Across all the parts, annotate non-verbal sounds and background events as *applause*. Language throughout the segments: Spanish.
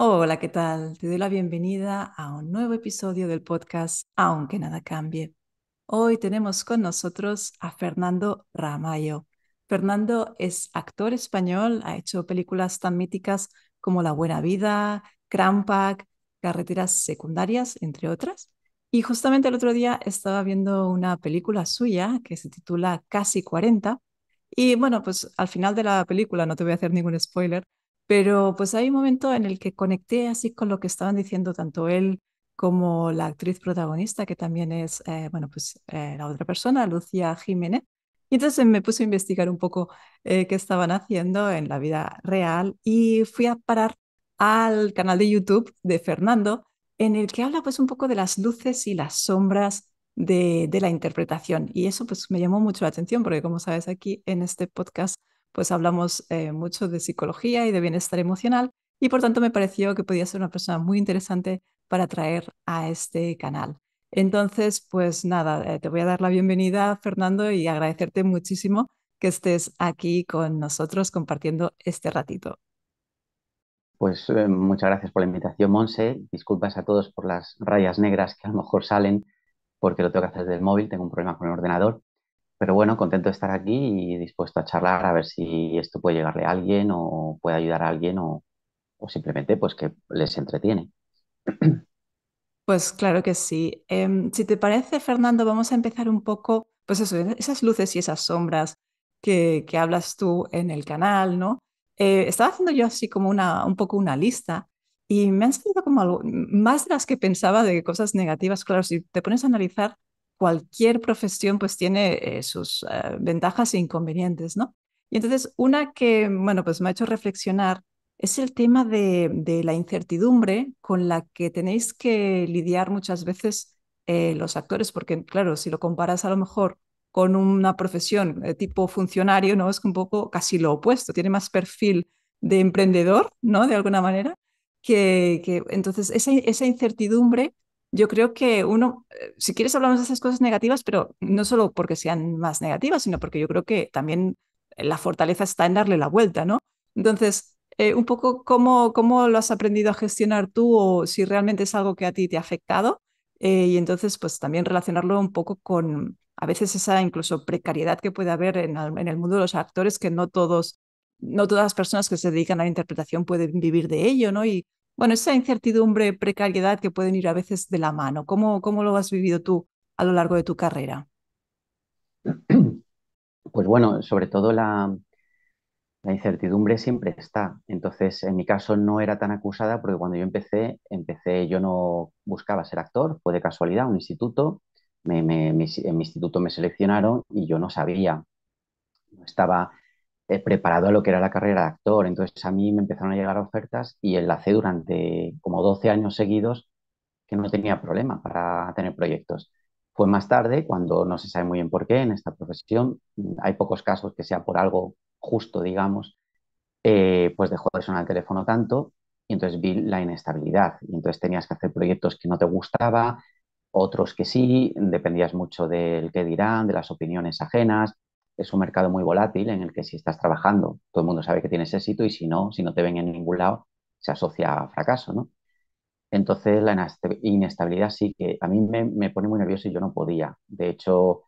Hola, ¿qué tal? Te doy la bienvenida a un nuevo episodio del podcast Aunque nada cambie. Hoy tenemos con nosotros a Fernando Ramayo. Fernando es actor español, ha hecho películas tan míticas como La Buena Vida, Crampack, Carreteras Secundarias, entre otras. Y justamente el otro día estaba viendo una película suya que se titula Casi 40. Y bueno, pues al final de la película, no te voy a hacer ningún spoiler, pero pues hay un momento en el que conecté así con lo que estaban diciendo tanto él como la actriz protagonista, que también es, eh, bueno, pues eh, la otra persona, Lucía Jiménez. Y entonces me puse a investigar un poco eh, qué estaban haciendo en la vida real y fui a parar al canal de YouTube de Fernando, en el que habla pues un poco de las luces y las sombras de, de la interpretación. Y eso pues me llamó mucho la atención, porque como sabes aquí en este podcast pues hablamos eh, mucho de psicología y de bienestar emocional y por tanto me pareció que podía ser una persona muy interesante para traer a este canal. Entonces, pues nada, eh, te voy a dar la bienvenida, Fernando, y agradecerte muchísimo que estés aquí con nosotros compartiendo este ratito. Pues eh, muchas gracias por la invitación, Monse. Disculpas a todos por las rayas negras que a lo mejor salen porque lo tengo que hacer desde el móvil, tengo un problema con el ordenador. Pero bueno, contento de estar aquí y dispuesto a charlar a ver si esto puede llegarle a alguien o puede ayudar a alguien o, simplemente pues que les entretiene. Pues claro que sí. Em, si te parece, Fernando, vamos a empezar un poco, pues eso, e-, esas luces y esas sombras que, hablas tú en el canal, ¿no? Eh, estaba haciendo yo así como una, un poco una lista y me han salido como algo, más de las que pensaba de cosas negativas. Claro, si te pones a analizar, cualquier profesión pues tiene eh, sus eh, ventajas e inconvenientes, ¿no? Y entonces una que, bueno, pues me ha hecho reflexionar es el tema de, la incertidumbre con la que tenéis que lidiar muchas veces eh, los actores, porque claro, si lo comparas a lo mejor con una profesión tipo funcionario, ¿no? Es un poco casi lo opuesto, tiene más perfil de emprendedor, ¿no? De alguna manera, que, entonces esa incertidumbre yo creo que uno, eh, si quieres hablamos de esas cosas negativas, pero no solo porque sean más negativas, sino porque yo creo que también eh, la fortaleza está en darle la vuelta, ¿no? Entonces, eh, un poco cómo, cómo lo has aprendido a gestionar tú o si realmente es algo que a ti te ha afectado. y entonces, pues también relacionarlo un poco con a veces esa incluso precariedad que puede haber en, en el mundo de los actores, que no todos, no todas las personas que se dedican a la interpretación pueden vivir de ello, ¿no? Y bueno, esa incertidumbre, precariedad que pueden ir a veces de la mano. ¿Cómo, cómo lo has vivido tú a lo largo de tu carrera? *clears throat* Pues bueno, sobre todo la, incertidumbre siempre está. Entonces, en mi caso no era tan acusada porque cuando yo empecé, empecé, yo no buscaba ser actor, fue de casualidad, un instituto, en mi instituto me seleccionaron y yo no sabía, no estaba eh, preparado a lo que era la carrera de actor. Entonces a mí me empezaron a llegar ofertas y enlacé durante como 12 años seguidos que no tenía problema para tener proyectos. Fue más tarde, cuando no se sabe muy bien por qué en esta profesión, hay pocos casos que sea por algo justo, digamos, eh, pues dejó de sonar el teléfono tanto y entonces vi la inestabilidad. Y entonces tenías que hacer proyectos que no te gustaba, otros que sí, dependías mucho del que dirán, de las opiniones ajenas, es un mercado muy volátil en el que si estás trabajando, todo el mundo sabe que tienes éxito y si no, si no te ven en ningún lado, se asocia a fracaso, ¿no? Entonces la inestabilidad sí que a mí me, pone muy nervioso y yo no podía. De hecho,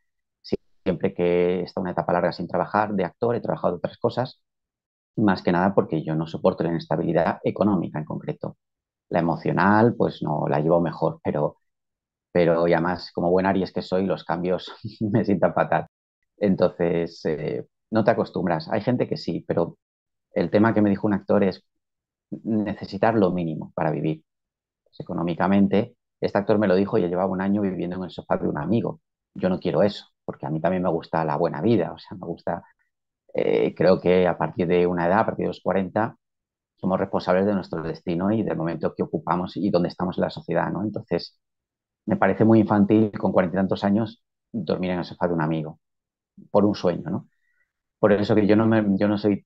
siempre que he estado una etapa larga sin trabajar de actor, he trabajado otras cosas, más que nada porque yo no soporto la inestabilidad económica en concreto. La emocional, pues no, la llevo mejor, pero, pero más además, como buen Aries que soy, los cambios *laughs* me sientan fatal. Entonces, eh, no te acostumbras. Hay gente que sí, pero el tema que me dijo un actor es necesitar lo mínimo para vivir. Pues económicamente, este actor me lo dijo y llevaba un año viviendo en el sofá de un amigo. Yo no quiero eso, porque a mí también me gusta la buena vida, o sea, me gusta, eh, creo que a partir de una edad, a partir de los 40, somos responsables de nuestro destino y del momento que ocupamos y dónde estamos en la sociedad, ¿no? Entonces, me parece muy infantil con cuarenta y tantos años dormir en el sofá de un amigo por un sueño, ¿no? Por eso que yo no, yo no soy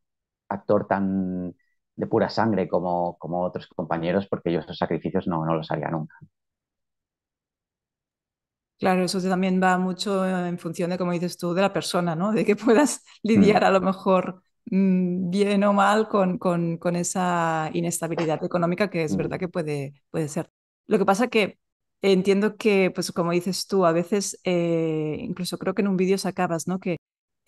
actor tan de pura sangre como, como otros compañeros, porque yo esos sacrificios no, no los haría nunca. Claro, eso también va mucho en función de, como dices tú, de la persona, ¿no? De que puedas mm. lidiar a lo mejor mm, bien o mal con, con, esa inestabilidad económica que es mm. verdad que puede, puede ser. Lo que pasa que entiendo que, pues como dices tú, a veces, eh, incluso creo que en un vídeo sacabas, ¿no? Que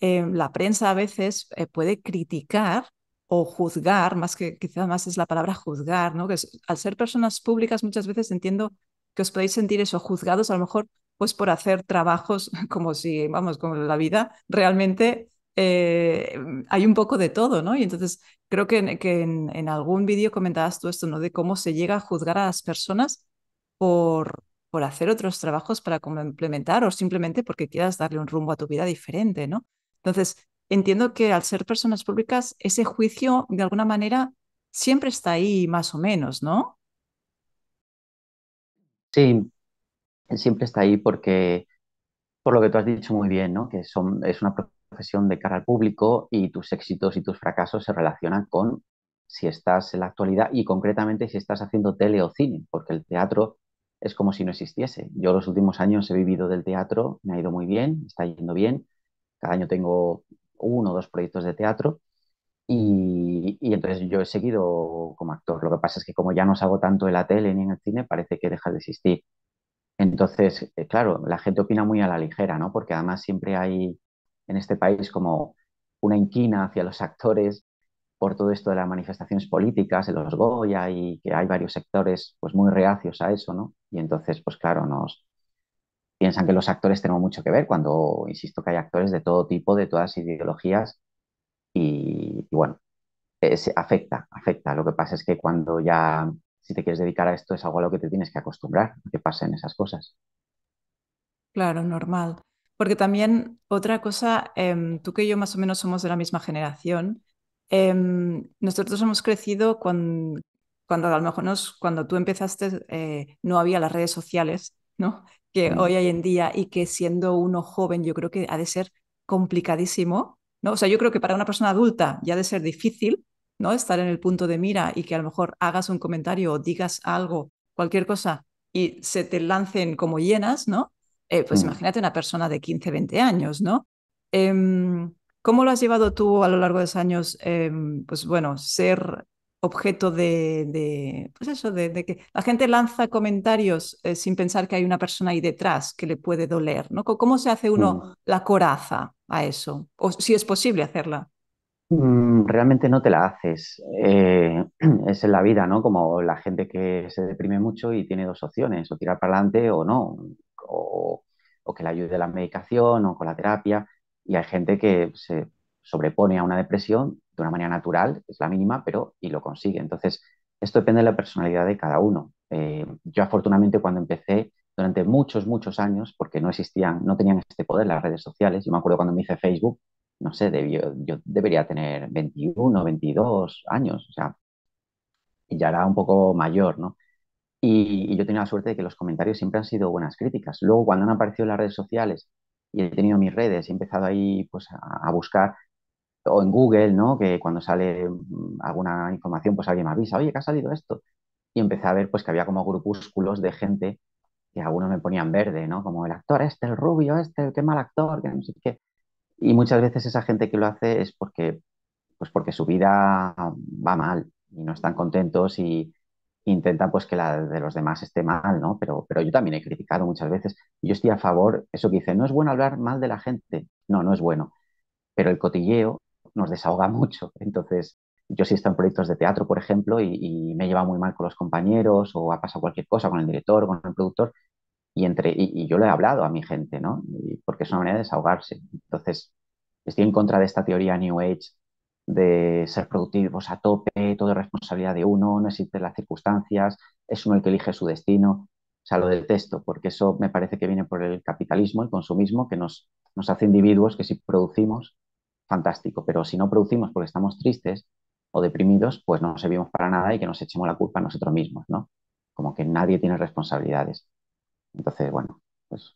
eh, la prensa a veces eh, puede criticar o juzgar, más que quizás más es la palabra juzgar, ¿no? Que al ser personas públicas muchas veces entiendo que os podéis sentir eso, juzgados a lo mejor pues por hacer trabajos *laughs* como si, vamos, con la vida realmente mm, hay un poco de todo, ¿no? Y entonces creo que, que en, algún vídeo comentabas tú esto, ¿no? De cómo se llega a juzgar a las personas por, por hacer otros trabajos para complementar o simplemente porque quieras darle un rumbo a tu vida diferente, ¿no? Entonces, entiendo que al ser personas públicas, ese juicio, de alguna manera, siempre está ahí más o menos, ¿no? Sí, siempre está ahí porque, por lo que tú has dicho muy bien, ¿no? Que son, es una profesión de cara al público y tus éxitos y tus fracasos se relacionan con si estás en la actualidad y concretamente si estás haciendo tele o cine, porque el teatro es como si no existiese. Yo los últimos años he vivido del teatro, me ha ido muy bien, está yendo bien. Cada año tengo uno o dos proyectos de teatro y, entonces yo he seguido como actor. Lo que pasa es que como ya no hago tanto en la tele ni en el cine, parece que deja de existir. Entonces, eh, claro, la gente opina muy a la ligera, ¿no? Porque además siempre hay en este país como una inquina hacia los actores por todo esto de las manifestaciones políticas, en los Goya, y que hay varios sectores pues muy reacios a eso, ¿no? Y entonces, pues claro, nos piensan que los actores tenemos mucho que ver, cuando insisto que hay actores de todo tipo, de todas ideologías, y, bueno, eh, afecta, afecta. Lo que pasa es que cuando ya, si te quieres dedicar a esto, es algo a lo que te tienes que acostumbrar, que pasen esas cosas. Claro, normal. Porque también otra cosa, em, tú que yo más o menos somos de la misma generación, Em, nosotros hemos crecido cuando, a lo mejor cuando tú empezaste eh, no había las redes sociales, ¿no? Que mm. hoy hay en día y que siendo uno joven yo creo que ha de ser complicadísimo, ¿no? O sea, yo creo que para una persona adulta ya ha de ser difícil, ¿no? Estar en el punto de mira y que a lo mejor hagas un comentario o digas algo, cualquier cosa, y se te lancen como llenas, ¿no? Eh, pues mm. imagínate una persona de 15, 20 años, ¿no? Em, ¿Cómo lo has llevado tú a lo largo de los años, em, pues bueno, ser objeto de, pues eso, de, que la gente lanza comentarios eh, sin pensar que hay una persona ahí detrás que le puede doler, ¿no? ¿Cómo se hace uno mm. la coraza a eso? O si es posible hacerla. Mm, realmente no te la haces. Eh, *clears throat* es en la vida, ¿no? Como la gente que se deprime mucho y tiene dos opciones, o tirar para adelante o no, o, o que le ayude la medicación o con la terapia y hay gente que se sobrepone a una depresión de una manera natural, es la mínima, pero y lo consigue. Entonces, esto depende de la personalidad de cada uno. Eh, yo afortunadamente cuando empecé durante muchos, muchos años, porque no existían, no tenían este poder las redes sociales, yo me acuerdo cuando me hice Facebook, no sé, yo debería tener 21, 22 años, o sea, ya era un poco mayor, ¿no? Y, y, yo tenía la suerte de que los comentarios siempre han sido buenas críticas. Luego, cuando han aparecido las redes sociales y he tenido mis redes, he empezado ahí pues a, buscar o en Google, ¿no? Que cuando sale mm, alguna información, pues alguien me avisa, oye, que ha salido esto. Y empecé a ver pues que había como grupúsculos de gente que algunos me ponían verde, ¿no? Como el actor este, el rubio este, qué mal actor, que no sé Y muchas veces esa gente que lo hace es porque, pues porque su vida va mal y no están contentos y, intenta pues que la de los demás esté mal, ¿no? Pero, pero yo también he criticado muchas veces. Yo estoy a favor, eso que dice. no es bueno hablar mal de la gente. No, no es bueno. Pero el cotilleo nos desahoga *laughs* mucho. Entonces, yo sí estoy en proyectos de teatro, por ejemplo, y, me he llevado muy mal con los compañeros o ha pasado cualquier cosa con el director, con el productor. Y, entre, y, yo le he hablado a mi gente, ¿no? porque es una manera de desahogarse. Entonces, estoy en contra de esta teoría New Age de ser productivos a tope, todo es responsabilidad de uno, no existen las circunstancias, es uno el que elige su destino. O sea, lo texto, porque eso me parece que viene por el capitalismo, el consumismo, que nos, nos hace individuos que si producimos, fantástico, pero si no producimos porque estamos tristes o deprimidos, pues no servimos para nada y que nos echemos la culpa a nosotros mismos, ¿no? Como que nadie tiene responsabilidades. Entonces, bueno, pues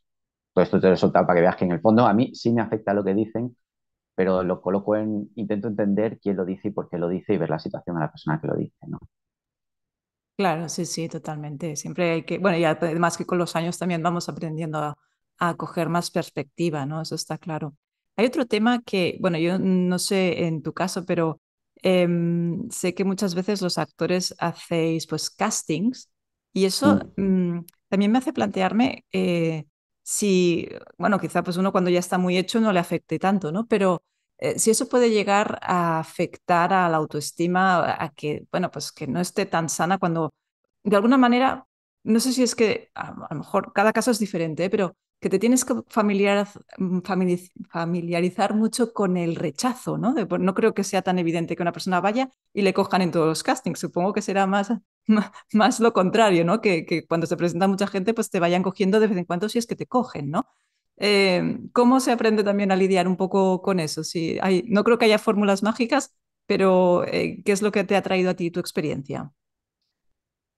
todo esto te lo he soltado para que veas que en el fondo a mí sí me afecta lo que dicen, pero lo coloco en, intento entender quién lo dice y por qué lo dice y ver la situación de la persona que lo dice, ¿no? Claro, sí, sí, totalmente. Siempre hay que, bueno, y además que con los años también vamos aprendiendo a, coger más perspectiva, ¿no? Eso está claro. Hay otro tema que, bueno, yo no sé en tu caso, pero em, sé que muchas veces los actores hacéis pues castings y eso mm. Mm, también me hace plantearme eh, si, bueno, quizá pues uno cuando ya está muy hecho no le afecte tanto, ¿no? Pero eh, si eso puede llegar a afectar a la autoestima, a que, bueno, pues que no esté tan sana cuando, de alguna manera, no sé si es que a, lo mejor cada caso es diferente, ¿eh? pero que te tienes que mm, familiarizar mucho con el rechazo, ¿no? Pues, no creo que sea tan evidente que una persona vaya y le cojan en todos los castings. Supongo que será más, *laughs* más, lo contrario, ¿no? Que, cuando se presenta mucha gente, pues te vayan cogiendo de vez en cuando si es que te cogen, ¿no? Em, ¿Cómo se aprende también a lidiar un poco con eso? Si no creo que haya fórmulas mágicas, pero eh, ¿qué es lo que te ha traído a ti tu experiencia?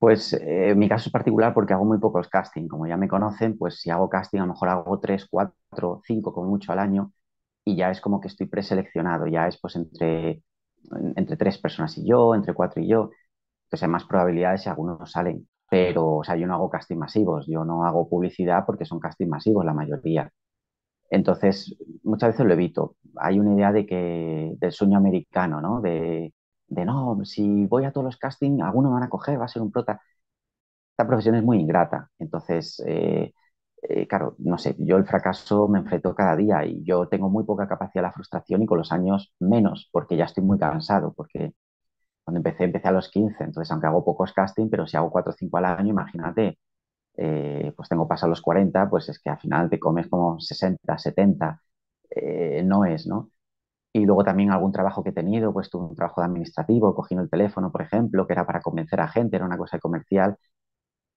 Pues eh, mi caso es particular porque hago muy pocos casting. Como ya me conocen, pues si hago casting, a lo mejor hago tres, cuatro, cinco como mucho al año y ya es como que estoy preseleccionado, ya es pues entre, entre tres personas y yo, entre cuatro y yo. Pues hay más probabilidades si algunos salen. Pero, o sea, yo no hago casting masivos, yo no hago publicidad porque son casting masivos la mayoría. Entonces, muchas veces lo evito. Hay una idea de que, del sueño americano, ¿no? De de no, si voy a todos los castings, alguno me van a coger, va a ser un prota. Esta profesión es muy ingrata. Entonces, eh, eh, claro, no sé, yo el fracaso me enfrento cada día y yo tengo muy poca capacidad de la frustración y con los años menos, porque ya estoy muy cansado, porque cuando empecé, empecé a los 15, entonces aunque hago pocos castings, pero si hago 4 o 5 al año, imagínate, eh, pues tengo a los 40, pues es que al final te comes como 60, 70, no es, ¿no? Y luego también algún trabajo que he tenido, pues tuve un trabajo de administrativo, cogiendo el teléfono, por ejemplo, que era para convencer a gente, era una cosa comercial,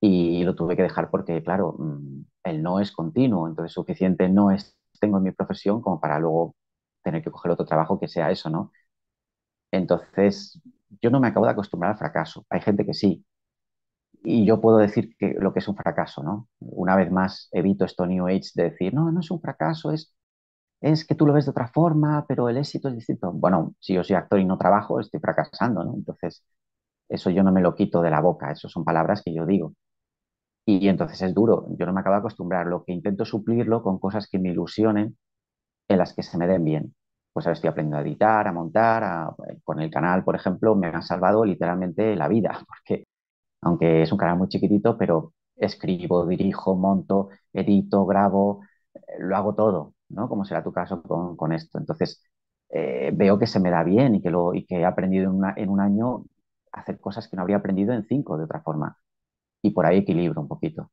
y lo tuve que dejar porque, claro, mm, el no es continuo, entonces suficiente no es tengo en mi profesión como para luego tener que coger otro trabajo que sea eso, ¿no? Entonces, yo no me acabo de acostumbrar al fracaso. Hay gente que sí. Y yo puedo decir que lo que es un fracaso, ¿no? Una vez más, evito esto New Age de decir, no, no es un fracaso, es es que tú lo ves de otra forma, pero el éxito es distinto. Bueno, si yo soy actor y no trabajo, estoy fracasando, ¿no? Entonces, eso yo no me lo quito de la boca, eso son palabras que yo digo. Y, entonces es duro, yo no me acabo de acostumbrar, lo que intento suplirlo con cosas que me ilusionen, en las que se me den bien. Pues ahora estoy aprendiendo a editar, a montar, eh, con el canal, por ejemplo, me han salvado literalmente la vida, *laughs* porque aunque es un canal muy chiquitito, pero escribo, dirijo, monto, edito, grabo, eh, lo hago todo. ¿no? Como será tu caso con, esto. Entonces, eh, veo que se me da bien y que, lo, y que he aprendido en, una, en un año hacer cosas que no habría aprendido en cinco de otra forma. Y por ahí equilibro un poquito.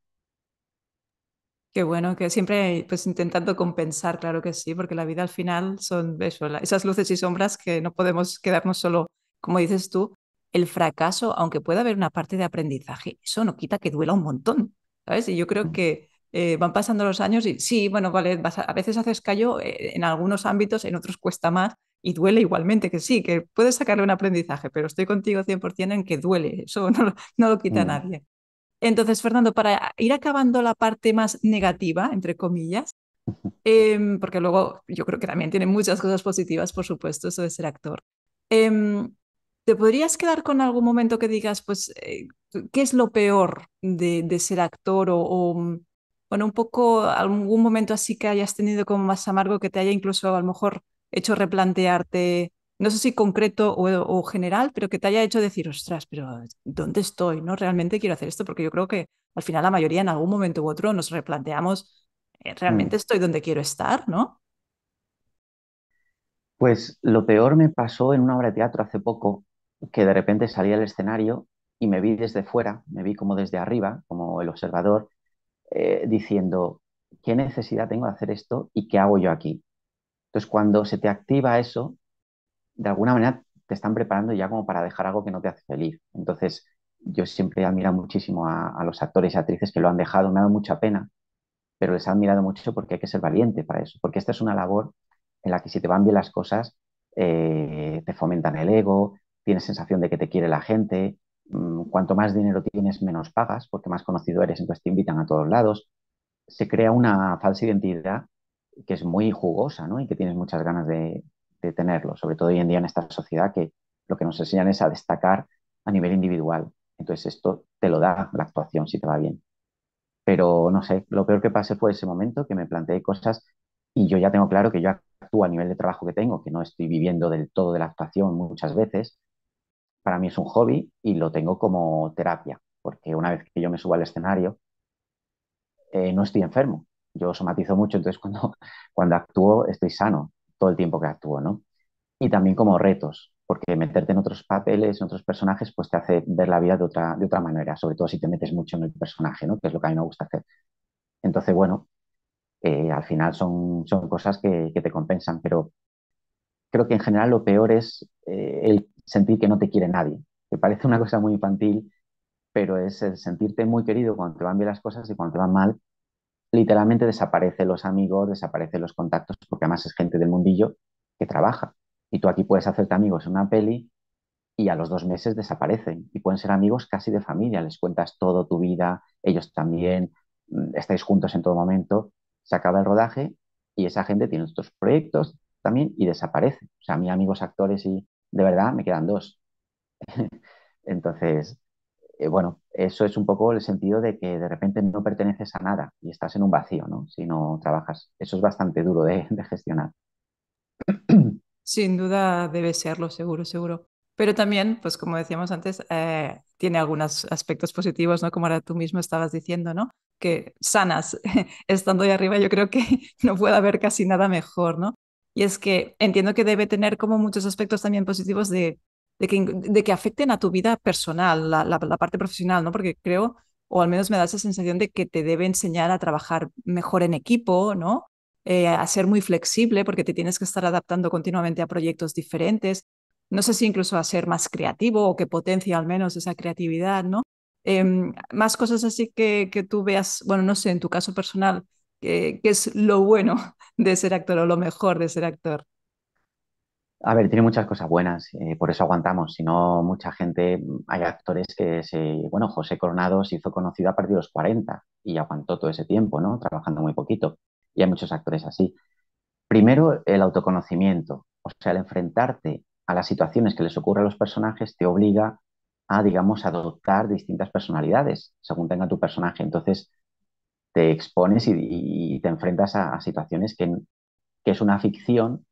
Qué bueno, que siempre pues intentando compensar, claro que sí, porque la vida al final son esas luces y sombras que no podemos quedarnos solo, como dices tú, el fracaso, aunque pueda haber una parte de aprendizaje, eso no quita que duela un montón, ¿sabes? Y yo creo mm. que eh, van pasando los años y sí, bueno, vale, a, veces haces callo eh, en algunos ámbitos, en otros cuesta más y duele igualmente, que sí, que puedes sacarle un aprendizaje, pero estoy contigo 100% en que duele, *laughs* eso no, no lo quita mm. nadie. Entonces, Fernando, para ir acabando la parte más negativa, entre comillas, em, porque luego yo creo que también tiene muchas cosas positivas, por supuesto, eso de ser actor. Em, ¿Te podrías quedar con algún momento que digas, pues, eh, qué es lo peor de, ser actor o un poco algún momento así que hayas tenido como más amargo que te haya incluso a lo mejor hecho replantearte, no sé si concreto o, general, pero que te haya hecho decir, ostras, pero ¿dónde estoy? ¿No realmente quiero hacer esto? Porque yo creo que al final la mayoría en algún momento u otro nos replanteamos, eh, mm. ¿realmente estoy donde quiero estar? ¿No? Pues lo peor me pasó en una obra de teatro hace poco, que de repente salí al escenario y me vi desde fuera, me vi como desde arriba, como el observador, eh, diciendo, ¿qué necesidad tengo de hacer esto y qué hago yo aquí? Entonces, cuando se te activa eso, de alguna manera te están preparando ya como para dejar algo que no te hace feliz. Entonces, yo siempre he admirado muchísimo a, los actores y actrices que lo han dejado, me ha dado mucha pena, pero les he admirado mucho porque hay que ser valiente para eso, porque esta es una labor en la que si te van bien las cosas, eh, te fomentan el ego, tienes sensación de que te quiere la gente, Mm, cuanto más dinero tienes, menos pagas, porque más conocido eres, entonces te invitan a todos lados. Se crea una falsa identidad que es muy jugosa, ¿no? Y que tienes muchas ganas de, de tenerlo, sobre todo hoy en día en esta sociedad que lo que nos enseñan es a destacar a nivel individual. Entonces esto te lo da la actuación si te va bien. Pero no sé, lo peor que pasé fue ese momento que me planteé cosas y yo ya tengo claro que yo actúo a nivel de trabajo que tengo, que no estoy viviendo del todo de la actuación muchas veces, para mí es un hobby y lo tengo como terapia, porque una vez que yo me subo al escenario, eh, no estoy enfermo. Yo somatizo mucho, entonces cuando, *laughs* cuando actúo estoy sano todo el tiempo que actúo, ¿no? Y también como retos, porque meterte en otros papeles, en otros personajes, pues te hace ver la vida de otra, de otra manera, sobre todo si te metes mucho en el personaje, ¿no? Que es lo que a mí me gusta hacer. Entonces, bueno, eh, al final son, son cosas que, te compensan, pero creo que en general lo peor es eh, el sentir que no te quiere nadie, te parece una cosa muy infantil, pero es el sentirte muy querido cuando te van bien las cosas y cuando te van mal, literalmente desaparecen los amigos, desaparecen los contactos, porque además es gente del mundillo que trabaja. Y tú aquí puedes hacerte amigos en una peli y a los dos meses desaparecen y pueden ser amigos casi de familia, les cuentas todo tu vida, ellos también, mm, estáis juntos en todo momento, se acaba el rodaje y esa gente tiene otros proyectos también y desaparece. O sea, a mí amigos actores y de verdad me quedan dos. *laughs* Entonces, eh, bueno, eso es un poco el sentido de que de repente no perteneces a nada y estás en un vacío, ¿no? Si no trabajas. Eso es bastante duro de, *laughs* gestionar. Sin duda debe serlo, seguro, seguro. Pero también, pues como decíamos antes, eh, tiene algunos aspectos positivos, ¿no? Como ahora tú mismo estabas diciendo, ¿no? Que sanas, *laughs* estando ahí arriba, yo creo que no puede haber casi nada mejor, ¿no? Y es que entiendo que debe tener como muchos aspectos también positivos de, de, que, afecten a tu vida personal, la, parte profesional, ¿no? Porque creo, o al menos me da esa sensación de que te debe enseñar a trabajar mejor en equipo, ¿no? Eh, a ser muy flexible porque te tienes que estar adaptando continuamente a proyectos diferentes. No sé si incluso a ser más creativo o que potencie al menos esa creatividad, ¿no? Em, más cosas así que, que tú veas, bueno, no sé, en tu caso personal, ¿Qué, es lo bueno *laughs* de ser actor o lo mejor de ser actor? A ver, tiene muchas cosas buenas, eh, por eso aguantamos. Si no, mucha gente, hay actores que se. Bueno, José Coronado se hizo conocido a partir de los 40 y aguantó todo ese tiempo, ¿no? Trabajando muy poquito. Y hay muchos actores así. Primero, el autoconocimiento, o sea, el enfrentarte a las situaciones que les ocurren a los personajes te obliga a, digamos, adoptar distintas personalidades según tenga tu personaje. Entonces, te expones y, te enfrentas a, situaciones que, es una ficción,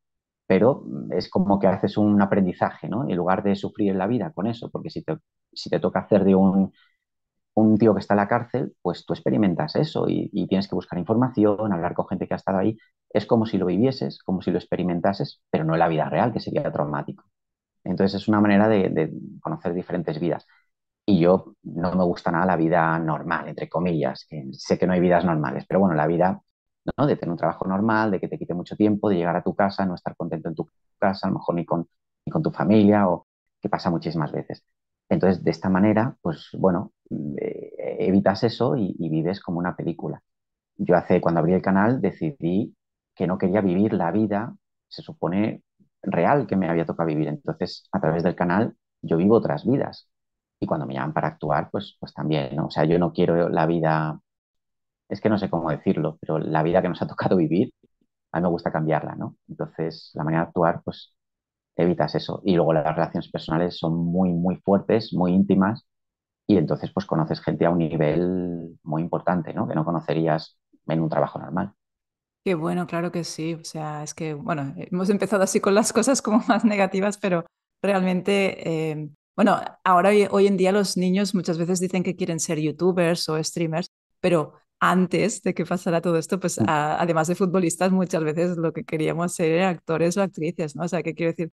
pero es como que haces un aprendizaje, ¿no? En lugar de sufrir en la vida con eso, porque si te, si te toca hacer de un, tío que está en la cárcel, pues tú experimentas eso y, tienes que buscar información, hablar con gente que ha estado ahí. Es como si lo vivieses, como si lo experimentases, pero no en la vida real, que sería traumático. Entonces es una manera de conocer diferentes vidas. Y yo no me gusta nada la vida normal, entre comillas. sé que no hay vidas normales, pero bueno, la vida ¿no? de tener un trabajo normal, de que te quite mucho tiempo, de llegar a tu casa, no estar contento en tu casa, a lo mejor ni con, con tu familia, o que pasa muchísimas veces. Entonces, de esta manera, pues bueno, eh, evitas eso y, y, vives como una película. Yo hace, cuando abrí el canal, decidí que no quería vivir la vida, se supone, real que me había tocado vivir. Entonces, a través del canal, yo vivo otras vidas y cuando me llaman para actuar, pues, pues también, ¿no? O sea, yo no quiero la vida, es que no sé cómo decirlo, pero la vida que nos ha *laughs* tocado vivir, a mí me gusta cambiarla, ¿no? Entonces, la manera de actuar, pues evitas eso. Y luego las relaciones personales son muy, muy fuertes, muy íntimas, y entonces pues conoces gente a un nivel muy importante, ¿no? Que no conocerías en un trabajo normal. Qué bueno, claro que sí. O sea, es que, bueno, hemos empezado así con las cosas como *laughs* más negativas, pero realmente eh, bueno, ahora hoy en día los niños muchas veces dicen que quieren ser youtubers o streamers, pero antes de que pasara todo esto, pues mm. además de futbolistas, muchas veces lo que queríamos ser eran actores o actrices, ¿no? O sea, qué quiero decir,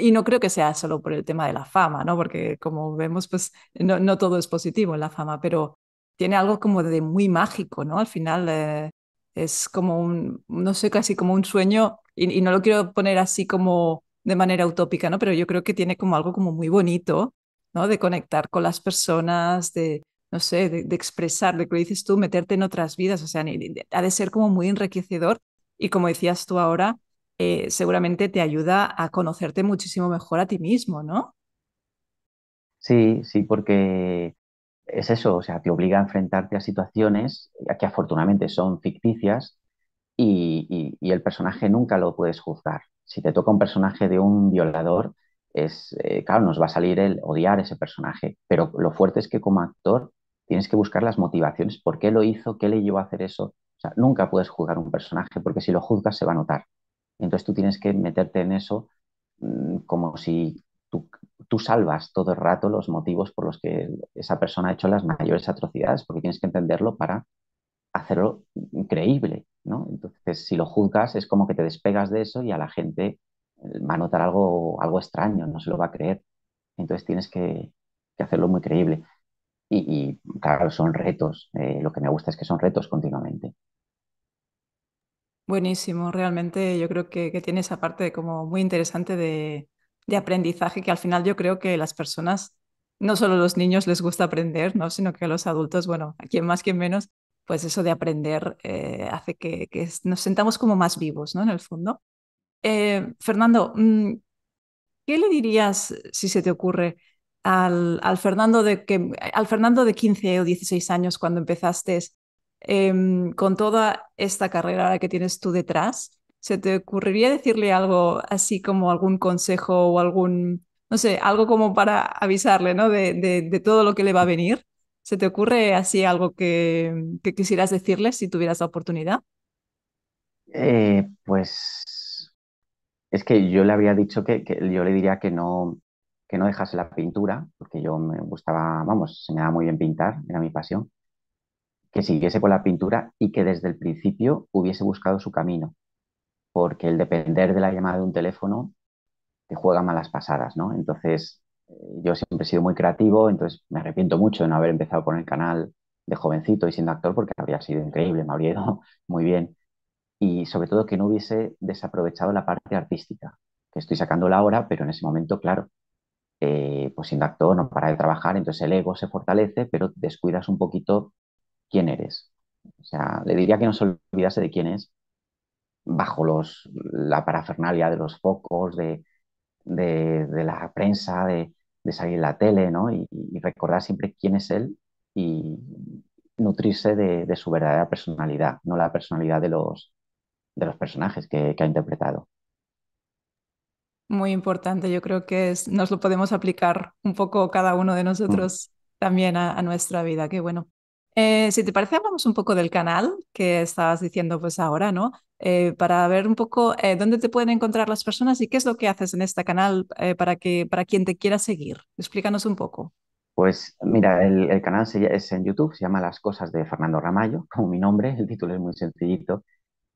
y no creo que sea solo por el tema de la fama, ¿no? Porque como vemos, pues no, todo es positivo en la fama, pero tiene algo como de muy mágico, ¿no? Al final eh, es como un, no sé, casi como un sueño, y no lo quiero poner así como de manera utópica, ¿no? Pero yo creo que tiene como algo como muy bonito, ¿no? De conectar con las personas, de, no sé, de, expresar, de lo dices tú, meterte en otras vidas, o sea, ha de ser como muy enriquecedor y como decías tú ahora, eh, seguramente te ayuda a conocerte muchísimo mejor a ti mismo, ¿no? Sí, sí, porque es eso, o sea, te obliga a enfrentarte a situaciones que afortunadamente son ficticias y el personaje nunca lo puedes juzgar si te toca un personaje de un violador, es, eh, claro, nos va a salir el odiar ese personaje, pero lo fuerte es que como actor tienes que buscar las motivaciones, por qué lo hizo, qué le llevó a hacer eso. O sea, nunca puedes juzgar un personaje porque si lo juzgas se va a notar. Entonces tú tienes que meterte en eso mm, como si tú, salvas todo el rato los motivos por los que esa persona ha hecho las mayores atrocidades, porque tienes que entenderlo para hacerlo increíble ¿no? Entonces, si lo juzgas, es como que te despegas de eso y a la gente eh, va a notar algo, algo extraño, no se lo va a creer. Entonces, tienes que, hacerlo muy creíble. Y, claro, son retos. Eh, lo que me gusta es que son retos continuamente. Buenísimo, realmente yo creo que, tiene esa parte como muy interesante de, aprendizaje que al final yo creo que las personas no solo los niños les gusta aprender, ¿no? sino que a los adultos, bueno, a quien más, quien menos, pues eso de aprender eh, hace que, nos sentamos como más vivos, ¿no? En el fondo. Eh, Fernando, mm, ¿qué le dirías, eh, si se te ocurre, al, Fernando, de que, al Fernando de 15 o 16 años cuando empezaste em, con toda esta carrera que tienes tú detrás? ¿Se te ocurriría decirle algo así como algún consejo o algún, no sé, algo como para avisarle, ¿no? de todo lo que le va a venir. ¿Se te ocurre así algo que, quisieras decirles si tuvieras la oportunidad? Eh, pues es que yo le había dicho que, yo le diría que no, que no dejase la pintura, porque yo me gustaba, vamos, se me da muy bien pintar, era mi pasión, que siguiese con la pintura y que desde el principio hubiese buscado su camino, porque el depender de la llamada de un teléfono te juega malas pasadas, ¿no? Entonces, eh, yo siempre he sido muy creativo, entonces me arrepiento mucho de no haber empezado con el canal de jovencito y siendo actor porque habría sido increíble, me habría *laughs* ido muy bien. Y sobre todo que no hubiese desaprovechado la parte artística, que estoy sacando la hora, pero en ese momento, claro, eh, pues siendo actor no para de trabajar, entonces el ego se fortalece, pero descuidas un poquito quién eres. O sea, le diría que no se olvidase de quién es bajo los, la parafernalia de los focos, de, de, de la prensa, de, de salir en la tele, ¿no? Y, recordar siempre quién es él y nutrirse de, su verdadera personalidad, no la personalidad de los, de los personajes que, ha interpretado. Muy importante, yo creo que es, nos lo podemos aplicar un poco cada uno de mm. nosotros también a, a, nuestra vida, qué bueno. Eh, si te parece, hablamos un poco del canal que estabas diciendo pues ahora, ¿no? Eh, para ver un poco eh, dónde te pueden encontrar las personas y qué es lo que haces en este canal para, que, para quien te quiera seguir. Explícanos un poco. Pues mira, el, canal es en YouTube, se llama Las Cosas de Fernando Ramallo, *laughs* como mi nombre, el título es muy sencillito.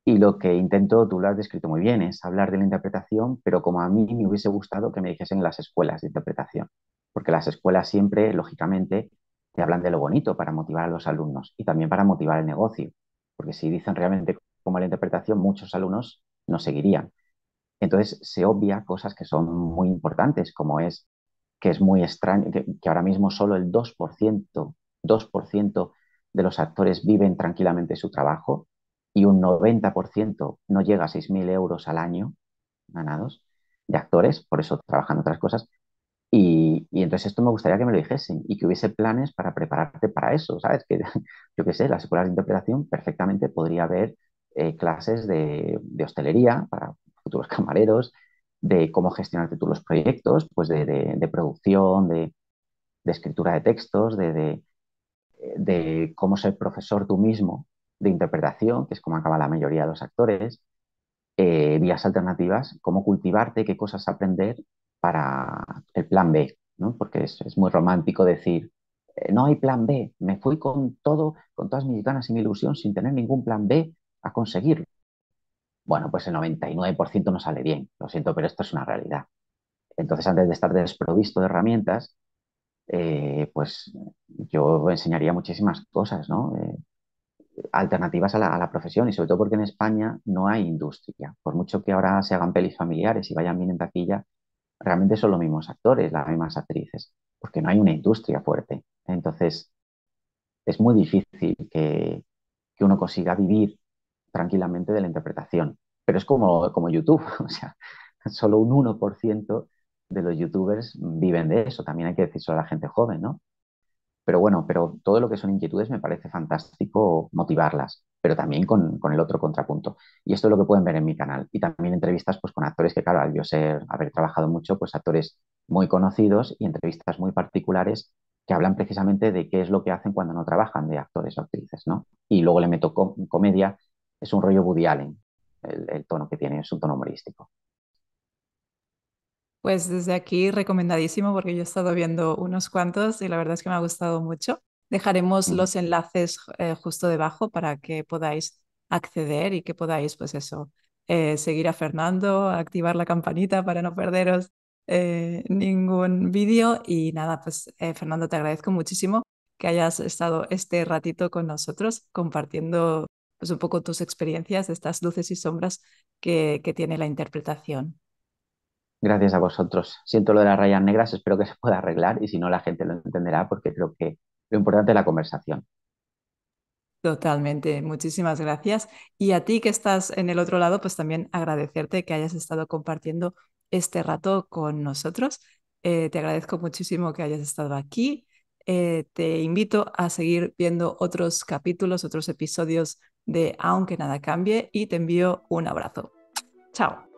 Y lo que intento, tú lo has descrito muy bien, es hablar de la interpretación, pero como a mí me hubiese gustado que me dijesen las escuelas de interpretación, porque las escuelas siempre, lógicamente, te hablan de lo bonito para motivar a los alumnos y también para motivar el negocio, porque si dicen realmente como la interpretación, muchos alumnos no seguirían. Entonces se obvia cosas que son muy importantes, como es que es muy extraño, que, ahora mismo solo el 2%, 2% de los actores viven tranquilamente su trabajo y un 90% no llega a 6.000 euros al año ganados de actores, por eso trabajan otras cosas, y entonces esto me gustaría que me lo dijesen y que hubiese planes para prepararte para eso, ¿sabes? Que *laughs* yo qué sé, las escuelas de interpretación perfectamente podría haber eh, clases de, hostelería para futuros *laughs* camareros, de cómo gestionarte tú los proyectos, pues de, producción, de, escritura de textos, de, cómo ser profesor tú mismo, de interpretación, que es como acaba la mayoría de los actores, eh, vías alternativas, cómo cultivarte, qué cosas aprender para el plan B, ¿no? Porque es, es muy romántico decir, eh, no hay plan B, me fui con todo, con todas mis ganas y mi ilusión sin tener ningún plan B a conseguirlo. Bueno, pues el 99% no sale bien, lo siento, pero esto es una realidad. Entonces, antes de estar desprovisto de herramientas, eh, pues yo enseñaría muchísimas cosas, ¿no? Eh, alternativas a la, a la, profesión y sobre todo porque en España no hay industria. Por mucho que ahora se hagan pelis familiares y vayan bien en taquilla, realmente son los mismos actores, las mismas actrices, porque no hay una industria fuerte. Entonces, es muy difícil que, uno consiga vivir tranquilamente de la interpretación. Pero es como, YouTube, *laughs* o sea, solo un 1% de los youtubers viven de eso, también hay que decirlo a la gente joven, ¿no? Pero bueno, pero todo lo que son inquietudes me parece fantástico motivarlas pero también con, con, el otro contrapunto. Y esto es lo que pueden ver en mi canal. Y también entrevistas pues, con actores que, claro, al yo ser, haber trabajado mucho, pues actores muy conocidos y entrevistas muy particulares que hablan precisamente de qué es lo que hacen cuando no trabajan de actores o actrices, ¿no? Y luego le meto comedia, es un rollo Woody Allen, el, el tono que tiene, es un tono humorístico. Pues desde aquí recomendadísimo porque yo he estado viendo unos cuantos y la verdad es que me ha gustado mucho. Dejaremos los enlaces eh, justo debajo para que podáis acceder y que podáis, pues eso, eh, seguir a Fernando, activar la campanita para no perderos eh, ningún vídeo. Y nada, pues Fernando, te agradezco muchísimo que hayas estado este ratito con nosotros compartiendo pues, un poco tus experiencias, estas luces y sombras que, que tiene la interpretación. Gracias a vosotros. Siento lo de las rayas negras, espero que se pueda arreglar y si no la gente lo entenderá porque creo que importante la conversación. Totalmente, muchísimas gracias. Y a ti que estás en el otro lado, pues también agradecerte que hayas estado compartiendo este rato con nosotros. Eh, te agradezco muchísimo que hayas estado aquí. Eh, te invito a seguir viendo otros capítulos, otros episodios de Aunque nada cambie y te envío un abrazo. Chao.